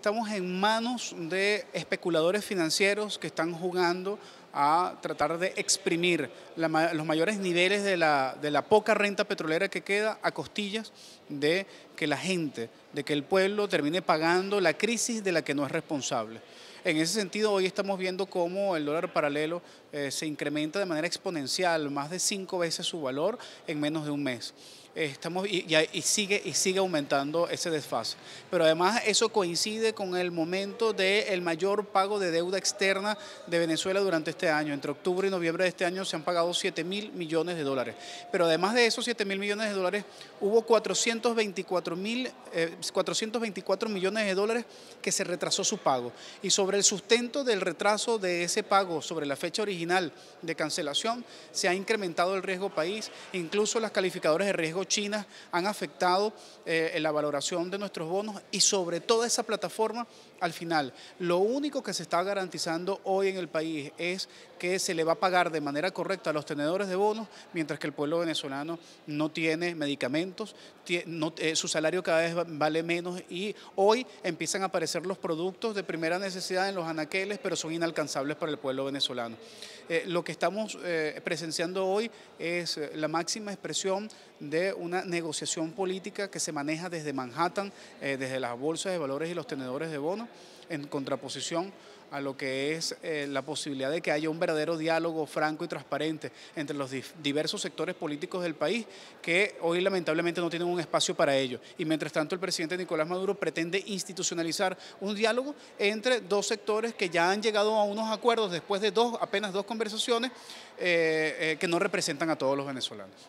estamos en manos de especuladores financieros que están jugando a tratar de exprimir los mayores niveles de la, poca renta petrolera que queda a costillas de que la gente, de que el pueblo termine pagando la crisis de la que no es responsable. En ese sentido, hoy estamos viendo cómo el dólar paralelo eh, se incrementa de manera exponencial, más de cinco veces su valor en menos de un mes. estamos, y, y, sigue, y sigue aumentando ese desfase. Pero además eso coincide con el momento del el mayor pago de deuda externa de Venezuela durante este este año, entre octubre y noviembre de este año, se han pagado 7 mil millones de dólares. Pero además de esos 7 mil millones de dólares, hubo 424, mil, 424 eh, millones de dólares que se retrasó su pago. Y sobre el sustento del retraso de ese pago, sobre la fecha original de cancelación, se ha incrementado el riesgo país. Incluso las calificadoras de riesgo chinas han afectado eh, la valoración de nuestros bonos y sobre toda esa plataforma al final. Lo único que se está garantizando hoy en el país es que se le va a pagar de manera correcta a los tenedores de bonos, mientras que el pueblo venezolano no tiene medicamentos, eh, su salario cada vez vale menos y hoy empiezan a aparecer los productos de primera necesidad en los anaqueles, pero son inalcanzables para el pueblo venezolano. Eh, lo que estamos eh, presenciando hoy es la máxima expresión de una negociación política que se maneja desde Manhattan, desde las bolsas de valores y los tenedores de bonos, en contraposición a lo que es eh, la posibilidad de que haya un verdadero diálogo franco y transparente entre los diversos sectores políticos del país que hoy lamentablemente no tienen un espacio para ello. Y mientras tanto el presidente Nicolás Maduro pretende institucionalizar un diálogo entre dos sectores que ya han llegado a unos acuerdos después de dos, apenas dos conversaciones eh, eh, que no representan a todos los venezolanos.